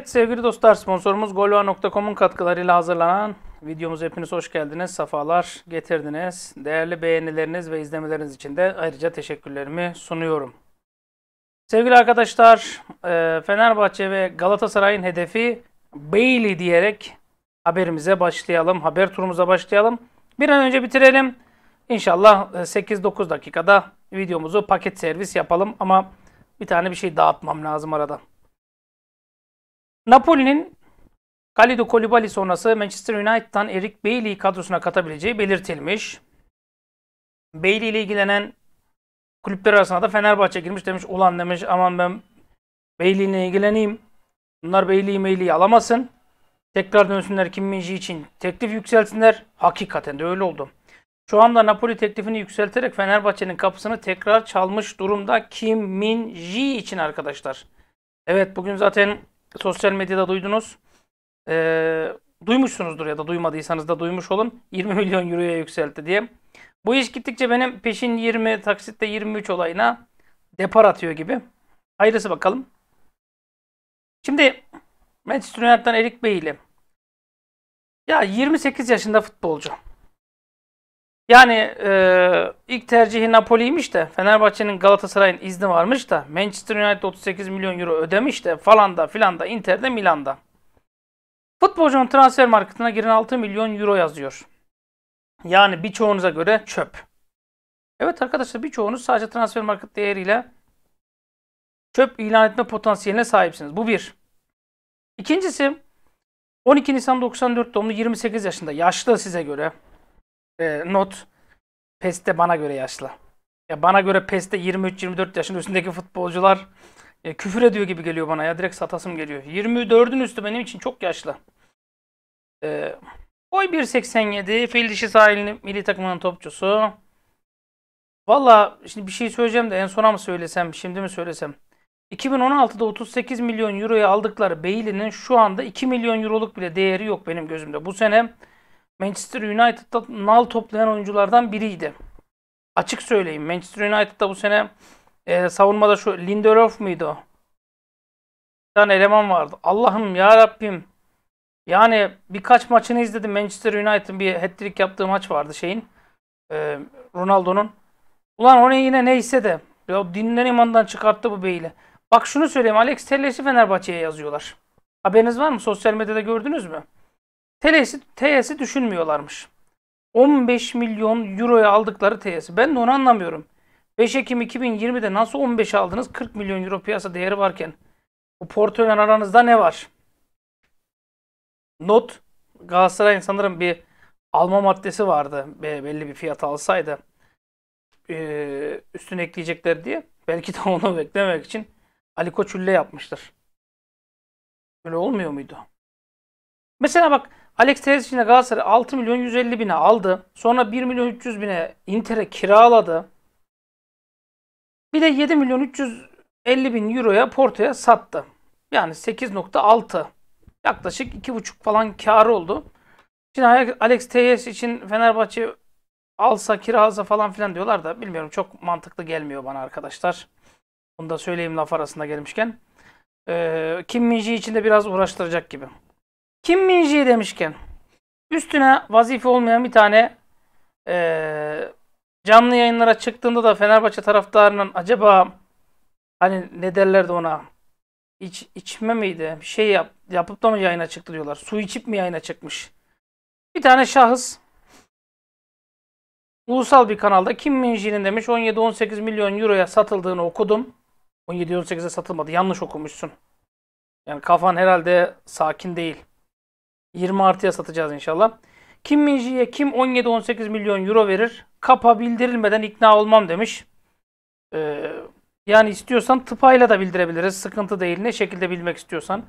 Evet sevgili dostlar sponsorumuz golva.com'un katkılarıyla hazırlanan videomuza hepiniz hoş geldiniz. Safalar getirdiniz. Değerli beğenileriniz ve izlemeleriniz için de ayrıca teşekkürlerimi sunuyorum. Sevgili arkadaşlar e, Fenerbahçe ve Galatasaray'ın hedefi Bailey diyerek haberimize başlayalım. Haber turumuza başlayalım. Bir an önce bitirelim. İnşallah 8-9 e, dakikada videomuzu paket servis yapalım ama bir tane bir şey dağıtmam lazım arada. Napoli'nin Kalidou Koulibaly sonrası Manchester United'tan Eric Bailey kadrosuna katabileceği belirtilmiş. Bailey ile ilgilenen kulüpler arasında da Fenerbahçe girmiş demiş ulan demiş aman ben Bailey ile ilgileneyim. Bunlar Bailey'i Bailey'i alamasın. Tekrar dönsünler Kim Minji için teklif yükselsinler. Hakikaten de öyle oldu. Şu anda Napoli teklifini yükselterek Fenerbahçe'nin kapısını tekrar çalmış durumda Kim Min Ji için arkadaşlar. Evet bugün zaten sosyal medyada duydunuz. Ee, duymuşsunuzdur ya da duymadıysanız da duymuş olun. 20 milyon euroya yükseltti diye. Bu iş gittikçe benim peşin 20 taksitte 23 olayına depar atıyor gibi. Ayrısı bakalım. Şimdi Manchester United'dan Erik Bey ile Ya 28 yaşında futbolcu. Yani e, ilk tercihi Napoli'ymiş de Fenerbahçe'nin Galatasaray'ın izni varmış da Manchester United 38 milyon euro ödemiş de falan da filan da Inter'de Milan'da. Futbolcunun transfer marketine giren 6 milyon euro yazıyor. Yani birçoğunuza göre çöp. Evet arkadaşlar birçoğunuz sadece transfer market değeriyle çöp ilan etme potansiyeline sahipsiniz. Bu bir. İkincisi 12 Nisan 94 doğumlu 28 yaşında yaşlı size göre e, not PES'te bana göre yaşlı. Ya bana göre PES'te 23-24 yaşın üstündeki futbolcular e, küfür ediyor gibi geliyor bana ya. Direkt satasım geliyor. 24'ün üstü benim için çok yaşlı. E, boy 1.87. Fil dişi sahilini milli takımının topçusu. Valla şimdi bir şey söyleyeceğim de en sona mı söylesem, şimdi mi söylesem? 2016'da 38 milyon euroya aldıkları Bailey'nin şu anda 2 milyon euroluk bile değeri yok benim gözümde. Bu sene Manchester United'da nal toplayan oyunculardan biriydi. Açık söyleyeyim Manchester United'da bu sene e, savunmada şu Lindelof muydu Bir tane eleman vardı. Allah'ım ya Rabbim. Yani birkaç maçını izledim Manchester United'ın bir hat-trick yaptığı maç vardı şeyin. E, Ronaldo'nun. Ulan onu yine neyse de ya dinden imandan çıkarttı bu beyli. Bak şunu söyleyeyim Alex Telles'i Fenerbahçe'ye yazıyorlar. Haberiniz var mı? Sosyal medyada gördünüz mü? TL'si, TL'si düşünmüyorlarmış. 15 milyon euroya aldıkları TL'si. Ben de onu anlamıyorum. 5 Ekim 2020'de nasıl 15 aldınız 40 milyon euro piyasa değeri varken? Bu portföyden aranızda ne var? Not Galatasaray'ın sanırım bir alma maddesi vardı. Belli bir fiyat alsaydı e, üstüne ekleyecekler diye. Belki de onu beklemek için Ali Koç yapmıştır. Öyle olmuyor muydu? Mesela bak Alex için Galatasaray 6 milyon 150 bine aldı. Sonra 1 milyon 300 bine Inter'e kiraladı. Bir de 7 milyon 350 bin euroya Porto'ya sattı. Yani 8.6 yaklaşık 2.5 falan karı oldu. Şimdi Alex Teres için Fenerbahçe alsa kiralsa falan filan diyorlar da bilmiyorum çok mantıklı gelmiyor bana arkadaşlar. Bunu da söyleyeyim laf arasında gelmişken. Ee, Kim Minji için de biraz uğraştıracak gibi. Kim minci demişken üstüne vazife olmayan bir tane e, canlı yayınlara çıktığında da Fenerbahçe taraftarının acaba hani ne derlerdi ona iç, içme miydi? Bir şey yap, yapıp da mı yayına çıktı diyorlar. Su içip mi yayına çıkmış? Bir tane şahıs ulusal bir kanalda Kim Minji'nin demiş 17-18 milyon euroya satıldığını okudum. 17-18'e satılmadı. Yanlış okumuşsun. Yani kafan herhalde sakin değil. 20 artıya satacağız inşallah. Kim Minji'ye kim 17-18 milyon euro verir? Kapa bildirilmeden ikna olmam demiş. Ee, yani istiyorsan tıpayla da bildirebiliriz. Sıkıntı değil. Ne şekilde bilmek istiyorsan.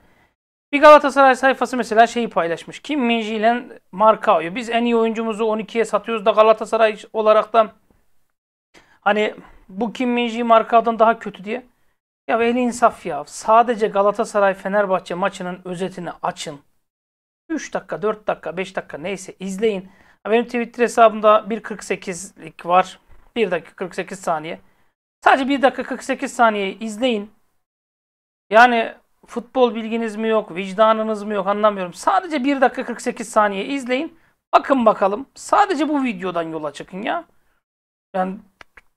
Bir Galatasaray sayfası mesela şeyi paylaşmış. Kim Minji ile marka Markao'yu. Biz en iyi oyuncumuzu 12'ye satıyoruz da Galatasaray olarak da hani bu Kim Minji Markao'dan daha kötü diye. Ya veli insaf ya. Sadece Galatasaray Fenerbahçe maçının özetini açın. 3 dakika, 4 dakika, 5 dakika neyse izleyin. Benim Twitter hesabımda 1.48'lik var. 1 dakika 48 saniye. Sadece 1 dakika 48 saniye izleyin. Yani futbol bilginiz mi yok, vicdanınız mı yok anlamıyorum. Sadece 1 dakika 48 saniye izleyin. Bakın bakalım. Sadece bu videodan yola çıkın ya. Yani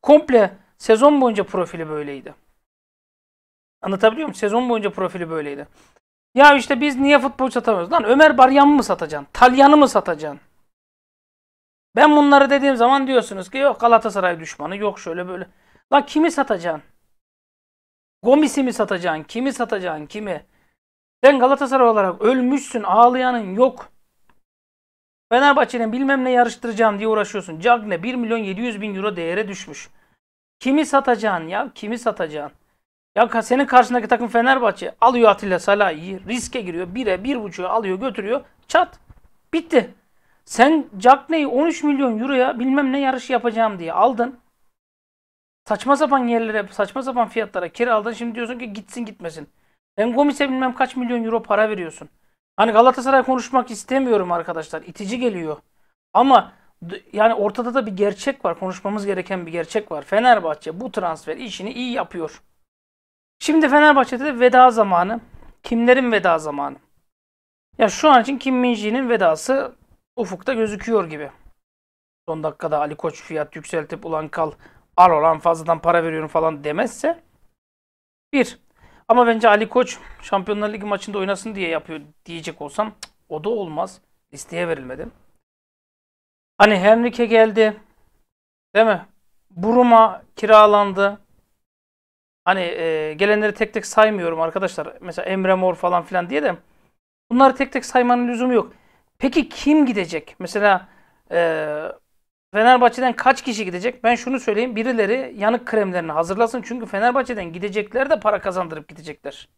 komple sezon boyunca profili böyleydi. Anlatabiliyor muyum? Sezon boyunca profili böyleydi. Ya işte biz niye futbol satamıyoruz? Lan Ömer Baryan'ı mı satacaksın? Talyan'ı mı satacaksın? Ben bunları dediğim zaman diyorsunuz ki yok Galatasaray düşmanı, yok şöyle böyle. Lan kimi satacaksın? Gomis'i mi satacaksın? Kimi satacaksın? Kimi? Sen Galatasaray olarak ölmüşsün, ağlayanın yok. Fenerbahçe'nin bilmem ne yarıştıracağım diye uğraşıyorsun. Cagne 1 milyon 700 bin euro değere düşmüş. Kimi satacaksın ya? Kimi satacaksın? Ya senin karşısındaki takım Fenerbahçe alıyor Atilla Salah'ı riske giriyor. bir 1.5'a alıyor götürüyor. Çat. Bitti. Sen Cagney'i 13 milyon euroya bilmem ne yarışı yapacağım diye aldın. Saçma sapan yerlere, saçma sapan fiyatlara kiraladın. Şimdi diyorsun ki gitsin gitmesin. Hem Gomis'e bilmem kaç milyon euro para veriyorsun. Hani Galatasaray konuşmak istemiyorum arkadaşlar. İtici geliyor. Ama yani ortada da bir gerçek var. Konuşmamız gereken bir gerçek var. Fenerbahçe bu transfer işini iyi yapıyor. Şimdi Fenerbahçe'de de veda zamanı. Kimlerin veda zamanı? Ya şu an için Kim Minji'nin vedası ufukta gözüküyor gibi. Son dakikada Ali Koç fiyat yükseltip ulan kal al olan fazladan para veriyorum falan demezse. Bir. Ama bence Ali Koç Şampiyonlar Ligi maçında oynasın diye yapıyor diyecek olsam o da olmaz. Listeye verilmedi. Hani Henrique geldi. Değil mi? Buruma kiralandı. Hani e, gelenleri tek tek saymıyorum arkadaşlar. Mesela Emre Mor falan filan diye de. Bunları tek tek saymanın lüzumu yok. Peki kim gidecek? Mesela e, Fenerbahçe'den kaç kişi gidecek? Ben şunu söyleyeyim. Birileri yanık kremlerini hazırlasın. Çünkü Fenerbahçe'den gidecekler de para kazandırıp gidecekler.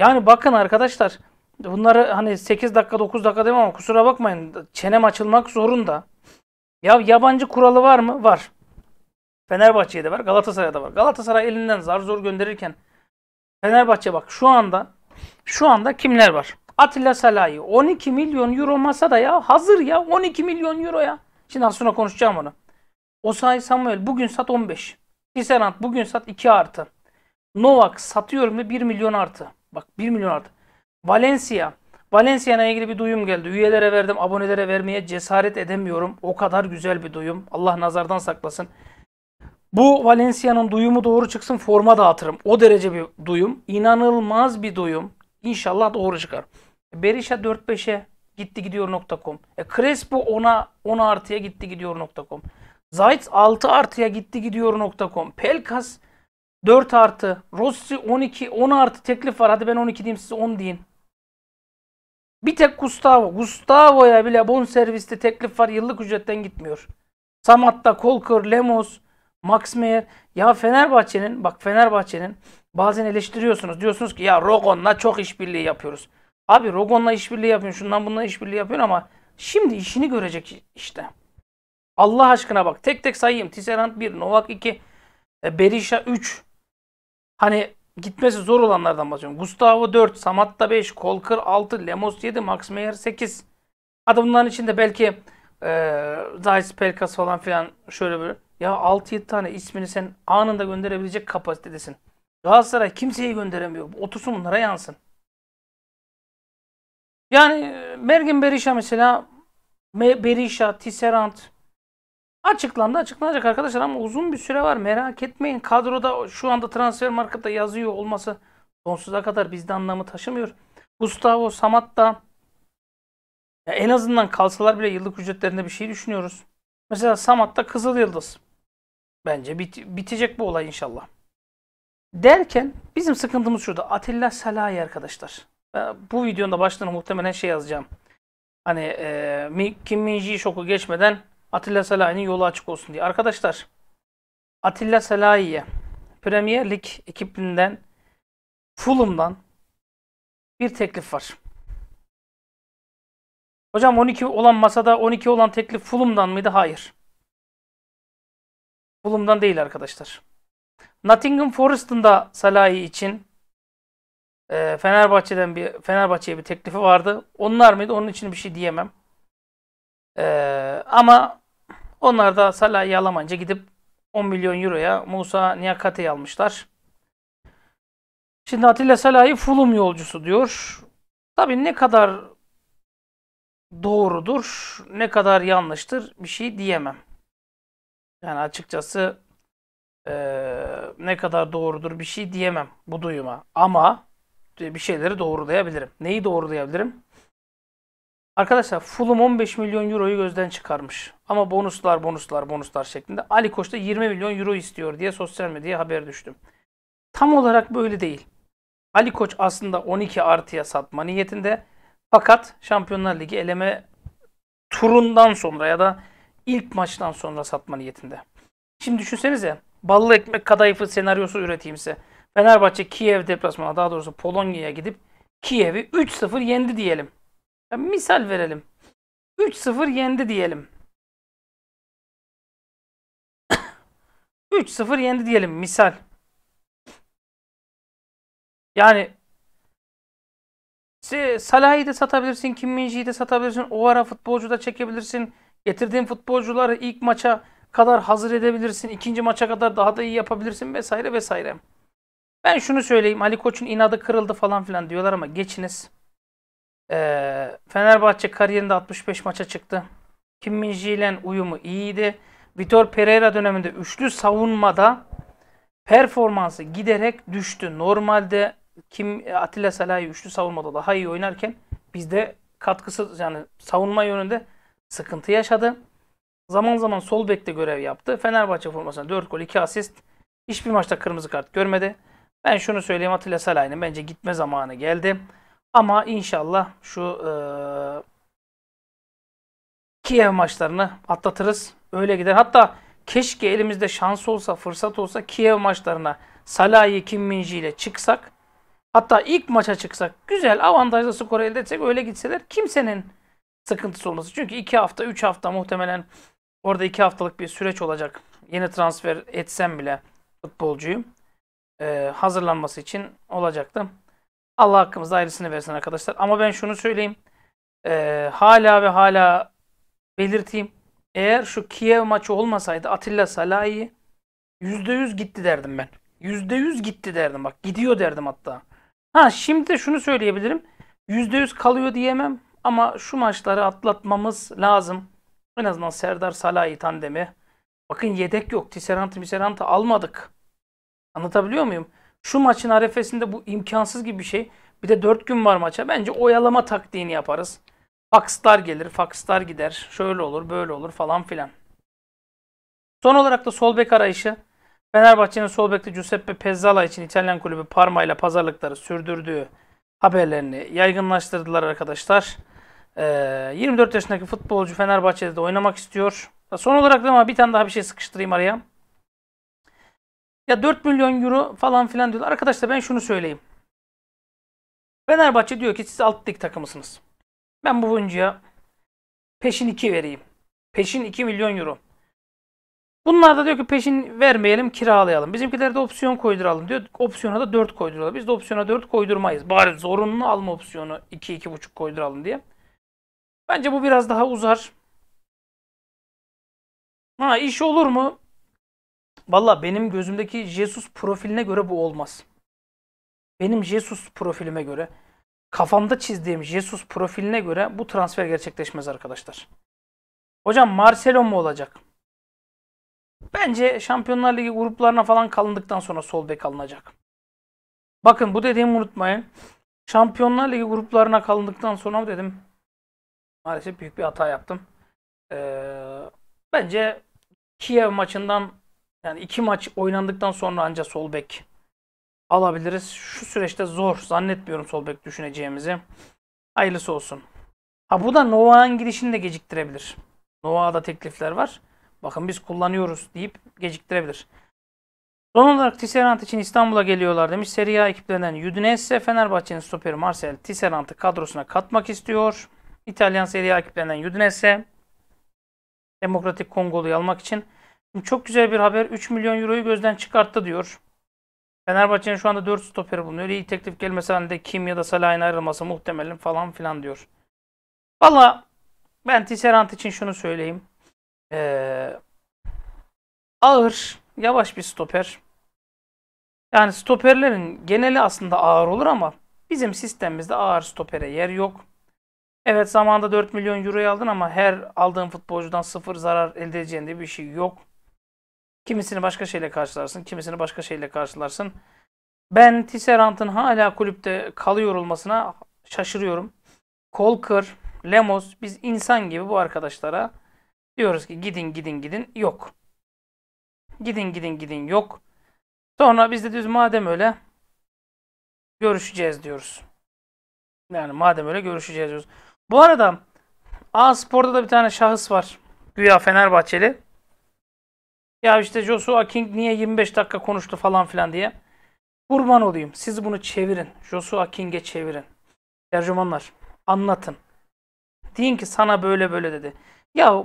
Yani bakın arkadaşlar. Bunları hani 8 dakika 9 dakika demem ama kusura bakmayın. Çenem açılmak zorunda. Ya yabancı kuralı var mı? Var. Fenerbahçe'de var, Galatasaray'da var. Galatasaray elinden zar zor gönderirken Fenerbahçe bak şu anda şu anda kimler var? Atilla Salahi 12 milyon euro masada ya. Hazır ya 12 milyon euro ya. Şimdi az sonra konuşacağım onu. Osay Samuel bugün sat 15. Tisserand bugün sat 2 artı. Novak satıyorum ve 1 milyon artı. Bak 1 milyon artı. Valencia. Valencia'na ilgili bir duyum geldi. Üyelere verdim, abonelere vermeye cesaret edemiyorum. O kadar güzel bir duyum. Allah nazardan saklasın. Bu Valencia'nın duyumu doğru çıksın forma dağıtırım. O derece bir duyum. İnanılmaz bir duyum. İnşallah doğru çıkar. Berisha 4-5'e gitti gidiyor.com. E Crespo 10'a 10 artıya gitti gidiyor gidiyor.com. Zayt 6 artıya gitti gidiyor gidiyor.com. Pelkas 4 artı. Rossi 12 10 artı teklif var. Hadi ben 12 diyeyim size 10 deyin. Bir tek Gustavo. Gustavo'ya bile bon serviste teklif var. Yıllık ücretten gitmiyor. Samatta, Kolker, Lemos, Max Meyer ya Fenerbahçe'nin bak Fenerbahçe'nin bazen eleştiriyorsunuz. Diyorsunuz ki ya Rogon'la çok işbirliği yapıyoruz. Abi Rogon'la işbirliği yapıyorsun. Şundan bundan işbirliği yapıyorsun ama şimdi işini görecek işte. Allah aşkına bak tek tek sayayım. Tisserand 1, Novak 2, e, Berisha 3. Hani gitmesi zor olanlardan bahsediyorum. Gustavo 4, Samatta 5, Kolkır 6, Lemos 7, Max Meyer 8. Hadi bunların içinde belki e, Zayt Pelkas falan filan şöyle böyle. Ya 6-7 tane ismini sen anında gönderebilecek kapasitedesin. Galatasaray kimseyi gönderemiyor. Otursun bunlara yansın. Yani e, Mergin Berisha mesela Berisha, Tisserant açıklandı açıklanacak arkadaşlar ama uzun bir süre var merak etmeyin. Kadroda şu anda transfer markada yazıyor olması sonsuza kadar bizde anlamı taşımıyor. Gustavo Samat da ya en azından kalsalar bile yıllık ücretlerinde bir şey düşünüyoruz. Mesela Samat da Kızıl Yıldız. Bence bit bitecek bu olay inşallah. Derken bizim sıkıntımız şurada. Atilla Salahi arkadaşlar. Bu videonun da başlığına muhtemelen şey yazacağım. Hani e, Kim Minji şoku geçmeden Atilla Salahi'nin yolu açık olsun diye. Arkadaşlar Atilla Salahi'ye Premier Lig ekibinden Fulham'dan bir teklif var. Hocam 12 olan masada 12 olan teklif Fulham'dan mıydı? Hayır. Fulham'dan değil arkadaşlar. Nottingham Forest'ın da Salah'ı için e, Fenerbahçe'den bir Fenerbahçe'ye bir teklifi vardı. Onlar mıydı? Onun için bir şey diyemem. E, ama onlar da Salah'ı alamayınca gidip 10 milyon euroya Musa Niyakate'yi almışlar. Şimdi Atilla Salahi Fulham yolcusu diyor. Tabii ne kadar doğrudur, ne kadar yanlıştır bir şey diyemem. Yani açıkçası e, ne kadar doğrudur bir şey diyemem bu duyuma. Ama e, bir şeyleri doğrulayabilirim. Neyi doğrulayabilirim? Arkadaşlar Fulham 15 milyon euroyu gözden çıkarmış. Ama bonuslar bonuslar bonuslar şeklinde. Ali Koç da 20 milyon euro istiyor diye sosyal medyaya haber düştüm. Tam olarak böyle değil. Ali Koç aslında 12 artıya satma niyetinde. Fakat Şampiyonlar Ligi eleme turundan sonra ya da İlk maçtan sonra satma niyetinde. Şimdi düşünsenize ballı ekmek kadayıfı senaryosu üreteyimse, size. Fenerbahçe Kiev deplasmanına daha doğrusu Polonya'ya gidip Kiev'i 3-0 yendi diyelim. Yani misal verelim. 3-0 yendi diyelim. 3-0 yendi diyelim misal. Yani Salah'ı da satabilirsin, Kim Minji'yi de satabilirsin, o futbolcu da çekebilirsin. Getirdiğin futbolcuları ilk maça kadar hazır edebilirsin. ikinci maça kadar daha da iyi yapabilirsin vesaire vesaire. Ben şunu söyleyeyim. Ali Koç'un inadı kırıldı falan filan diyorlar ama geçiniz. Ee, Fenerbahçe kariyerinde 65 maça çıktı. Kim Minji ile uyumu iyiydi. Vitor Pereira döneminde üçlü savunmada performansı giderek düştü. Normalde kim Atilla Salahi üçlü savunmada daha iyi oynarken bizde katkısı yani savunma yönünde sıkıntı yaşadı. Zaman zaman sol bekte görev yaptı. Fenerbahçe formasına 4 gol 2 asist. Hiçbir maçta kırmızı kart görmedi. Ben şunu söyleyeyim Atilla Salay'ın bence gitme zamanı geldi. Ama inşallah şu e, Kiev maçlarını atlatırız. Öyle gider. Hatta keşke elimizde şans olsa, fırsat olsa Kiev maçlarına Salah'ı Kim Minji ile çıksak. Hatta ilk maça çıksak. Güzel avantajlı skor elde etsek öyle gitseler kimsenin sıkıntısı olması. Çünkü 2 hafta 3 hafta muhtemelen orada 2 haftalık bir süreç olacak. Yeni transfer etsem bile futbolcuyu e, hazırlanması için olacaktı. Allah hakkımızda ayrısını versin arkadaşlar. Ama ben şunu söyleyeyim. E, hala ve hala belirteyim. Eğer şu Kiev maçı olmasaydı Atilla Salahi %100 gitti derdim ben. %100 gitti derdim bak. Gidiyor derdim hatta. Ha şimdi de şunu söyleyebilirim. %100 kalıyor diyemem. Ama şu maçları atlatmamız lazım. En azından Serdar Salahi tandemi. Bakın yedek yok. Tisserant'ı miserant'ı almadık. Anlatabiliyor muyum? Şu maçın arefesinde bu imkansız gibi bir şey. Bir de 4 gün var maça. Bence oyalama taktiğini yaparız. Fakslar gelir, fakslar gider. Şöyle olur, böyle olur falan filan. Son olarak da sol bek arayışı. Fenerbahçe'nin sol bekte Giuseppe Pezzala için İtalyan kulübü parmayla ile pazarlıkları sürdürdüğü haberlerini yaygınlaştırdılar arkadaşlar. 24 ee, yaşındaki futbolcu Fenerbahçe'de de oynamak istiyor. Son olarak da ama bir tane daha bir şey sıkıştırayım araya. Ya 4 milyon euro falan filan diyorlar. Arkadaşlar ben şunu söyleyeyim. Fenerbahçe diyor ki siz alt lig takımısınız. Ben bu oyuncuya peşin 2 vereyim. Peşin 2 milyon euro. Bunlar da diyor ki peşin vermeyelim kiralayalım. Bizimkiler de opsiyon koyduralım diyor. Opsiyona da 4 koyduralım. Biz de opsiyona 4 koydurmayız. Bari zorunlu alma opsiyonu 2-2,5 koyduralım diye. Bence bu biraz daha uzar. Ha iş olur mu? Valla benim gözümdeki Jesus profiline göre bu olmaz. Benim Jesus profilime göre, kafamda çizdiğim Jesus profiline göre bu transfer gerçekleşmez arkadaşlar. Hocam Marcelo mu olacak? Bence Şampiyonlar Ligi gruplarına falan kalındıktan sonra sol bek alınacak. Bakın bu dediğimi unutmayın. Şampiyonlar Ligi gruplarına kalındıktan sonra dedim maalesef büyük bir hata yaptım. Ee, bence Kiev maçından yani iki maç oynandıktan sonra ancak sol bek alabiliriz. Şu süreçte zor. Zannetmiyorum sol bek düşüneceğimizi. Hayırlısı olsun. Ha bu da Nova'nın girişini de geciktirebilir. Nova'da teklifler var. Bakın biz kullanıyoruz deyip geciktirebilir. Son olarak Tisserant için İstanbul'a geliyorlar demiş. Serie A ekiplerinden Udinese Fenerbahçe'nin stoperi Marcel Tisserant'ı kadrosuna katmak istiyor. İtalyan Serie A Udinese Demokratik Kongolu'yu almak için. Şimdi çok güzel bir haber. 3 milyon euroyu gözden çıkarttı diyor. Fenerbahçe'nin şu anda 4 stoperi bulunuyor. İyi teklif gelmesi halinde Kim ya da Salah'ın ayrılması muhtemelen falan filan diyor. Valla ben Tisserant için şunu söyleyeyim. Ee, ağır, yavaş bir stoper. Yani stoperlerin geneli aslında ağır olur ama bizim sistemimizde ağır stopere yer yok. Evet zamanda 4 milyon euroya aldın ama her aldığın futbolcudan sıfır zarar elde edeceğin diye bir şey yok. Kimisini başka şeyle karşılarsın, kimisini başka şeyle karşılarsın. Ben Tisserant'ın hala kulüpte kalıyor olmasına şaşırıyorum. Kolkır, Lemos biz insan gibi bu arkadaşlara diyoruz ki gidin gidin gidin yok. Gidin gidin gidin yok. Sonra biz de düz madem öyle görüşeceğiz diyoruz. Yani madem öyle görüşeceğiz diyoruz. Bu arada A Spor'da da bir tane şahıs var. Güya Fenerbahçeli. Ya işte Joshua King niye 25 dakika konuştu falan filan diye. Kurban olayım. Siz bunu çevirin. Joshua King'e çevirin. Tercümanlar anlatın. Deyin ki sana böyle böyle dedi. Ya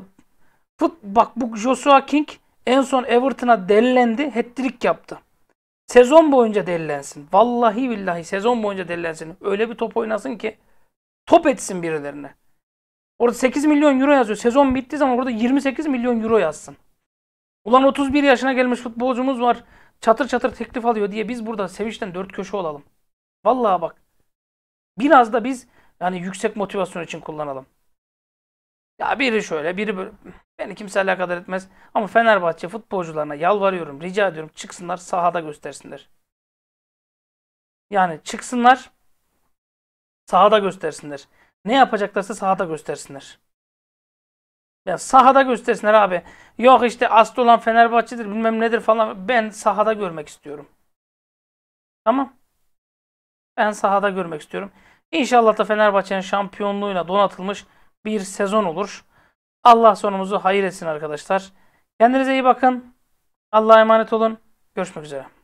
fut, bak bu Joshua King en son Everton'a dellendi. Hattrick yaptı. Sezon boyunca dellensin. Vallahi billahi sezon boyunca dellensin. Öyle bir top oynasın ki Top etsin birilerine. Orada 8 milyon euro yazıyor. Sezon bittiği zaman orada 28 milyon euro yazsın. Ulan 31 yaşına gelmiş futbolcumuz var. Çatır çatır teklif alıyor diye biz burada sevinçten dört köşe olalım. Vallahi bak. Biraz da biz yani yüksek motivasyon için kullanalım. Ya biri şöyle, biri böyle. Beni kimse alakadar etmez. Ama Fenerbahçe futbolcularına yalvarıyorum, rica ediyorum çıksınlar sahada göstersinler. Yani çıksınlar Sahada göstersinler. Ne yapacaklarsa sahada göstersinler. Ya sahada göstersinler abi. Yok işte aslı olan Fenerbahçe'dir bilmem nedir falan. Ben sahada görmek istiyorum. Tamam. Ben sahada görmek istiyorum. İnşallah da Fenerbahçe'nin şampiyonluğuyla donatılmış bir sezon olur. Allah sonumuzu hayır etsin arkadaşlar. Kendinize iyi bakın. Allah'a emanet olun. Görüşmek üzere.